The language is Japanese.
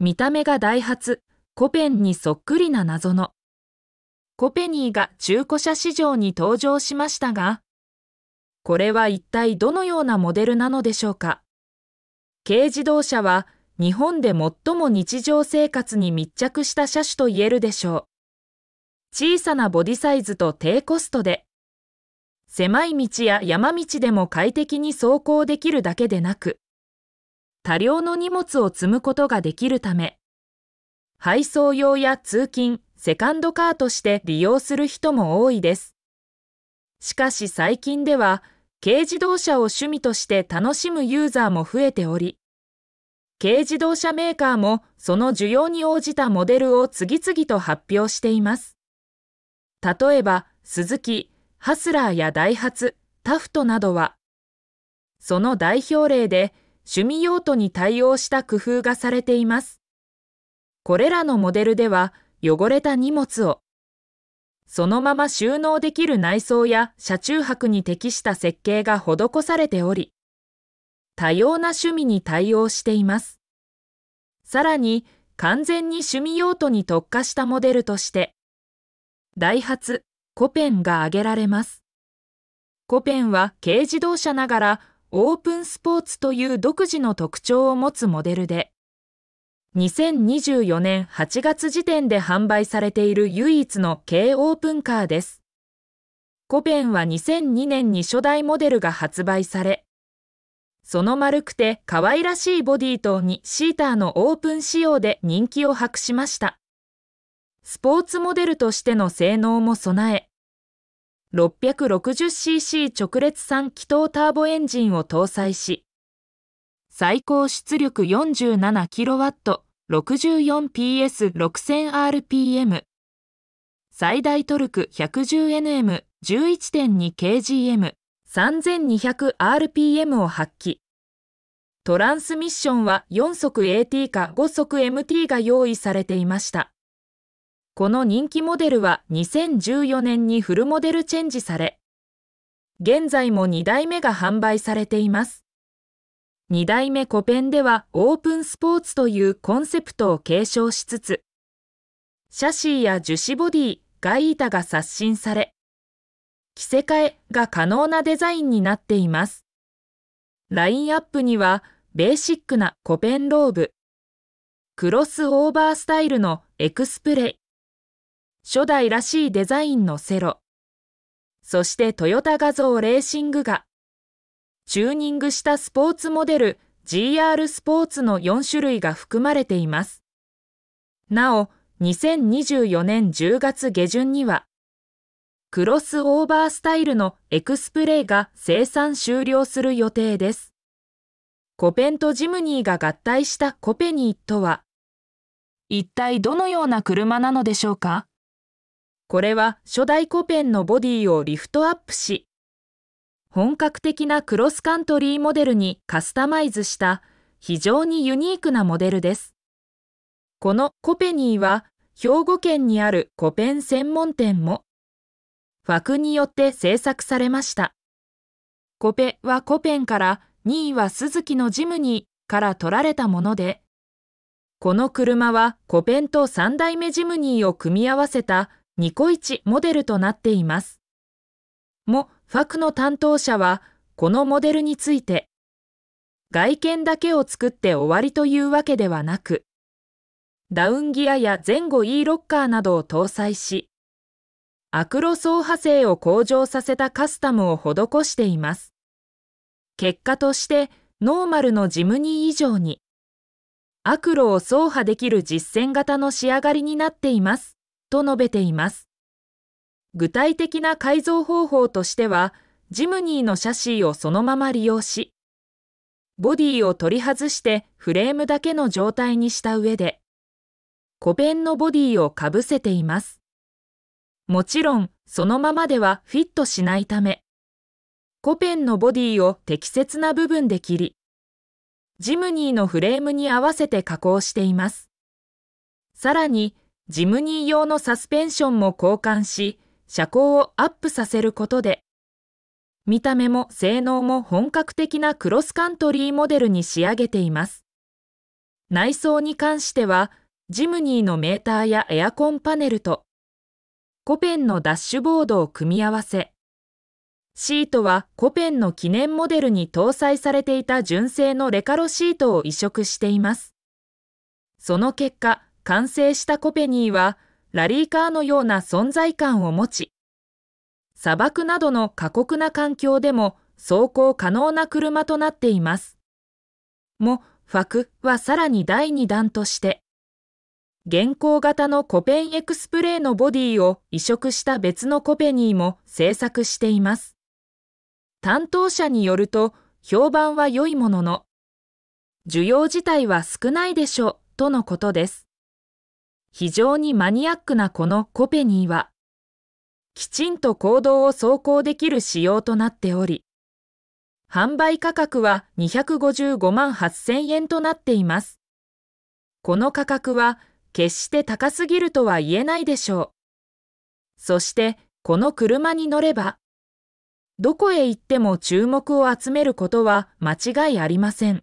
見た目がダイハツ、コペンにそっくりな謎の。コペニーが中古車市場に登場しましたが、これは一体どのようなモデルなのでしょうか。軽自動車は日本で最も日常生活に密着した車種と言えるでしょう。小さなボディサイズと低コストで、狭い道や山道でも快適に走行できるだけでなく、多量の荷物を積むことができるため、配送用や通勤、セカンドカーとして利用する人も多いです。しかし最近では、軽自動車を趣味として楽しむユーザーも増えており、軽自動車メーカーもその需要に応じたモデルを次々と発表しています。例えば、スズキ、ハスラーやダイハツ、タフトなどは、その代表例で、趣味用途に対応した工夫がされています。これらのモデルでは汚れた荷物をそのまま収納できる内装や車中泊に適した設計が施されており、多様な趣味に対応しています。さらに、完全に趣味用途に特化したモデルとして、ダイハツ、コペンが挙げられます。コペンは軽自動車ながらオープンスポーツという独自の特徴を持つモデルで、2024年8月時点で販売されている唯一の軽オープンカーです。コペンは2002年に初代モデルが発売され、その丸くて可愛らしいボディと2シーターのオープン仕様で人気を博しました。スポーツモデルとしての性能も備え、660cc 直列3気筒ターボエンジンを搭載し、最高出力 47kW64PS6000rpm、最大トルク 110nm11.2kgm、3200rpm を発揮。トランスミッションは4速 AT か5速 MT が用意されていました。この人気モデルは2014年にフルモデルチェンジされ、現在も2代目が販売されています。2代目コペンではオープンスポーツというコンセプトを継承しつつ、シャシーや樹脂ボディ、外板が刷新され、着せ替えが可能なデザインになっています。ラインアップには、ベーシックなコペンローブ、クロスオーバースタイルのエクスプレイ、初代らしいデザインのセロ、そしてトヨタ画像レーシングが、チューニングしたスポーツモデル GR スポーツの4種類が含まれています。なお、2024年10月下旬には、クロスオーバースタイルのエクスプレイが生産終了する予定です。コペンとジムニーが合体したコペニーとは、一体どのような車なのでしょうかこれは初代コペンのボディをリフトアップし、本格的なクロスカントリーモデルにカスタマイズした非常にユニークなモデルです。このコペニーは兵庫県にあるコペン専門店も枠によって制作されました。コペはコペンから2位は鈴木のジムニーから取られたもので、この車はコペンと3代目ジムニーを組み合わせたニコイチモデルとなっています。も、ファクの担当者は、このモデルについて、外見だけを作って終わりというわけではなく、ダウンギアや前後 E ロッカーなどを搭載し、アクロ走破性を向上させたカスタムを施しています。結果として、ノーマルのジムニー以上に、アクロを走破できる実践型の仕上がりになっています。と述べています。具体的な改造方法としては、ジムニーのシャシーをそのまま利用し、ボディを取り外してフレームだけの状態にした上で、小弁のボディをかぶせています。もちろん、そのままではフィットしないため、コペンのボディを適切な部分で切り、ジムニーのフレームに合わせて加工しています。さらに、ジムニー用のサスペンションも交換し、車高をアップさせることで、見た目も性能も本格的なクロスカントリーモデルに仕上げています。内装に関しては、ジムニーのメーターやエアコンパネルと、コペンのダッシュボードを組み合わせ、シートはコペンの記念モデルに搭載されていた純正のレカロシートを移植しています。その結果、完成したコペニーはラリーカーのような存在感を持ち、砂漠などの過酷な環境でも走行可能な車となっています。も、ファクはさらに第2弾として、現行型のコペンエクスプレイのボディを移植した別のコペニーも制作しています。担当者によると評判は良いものの、需要自体は少ないでしょうとのことです。非常にマニアックなこのコペニーは、きちんと行動を走行できる仕様となっており、販売価格は255万8000円となっています。この価格は決して高すぎるとは言えないでしょう。そしてこの車に乗れば、どこへ行っても注目を集めることは間違いありません。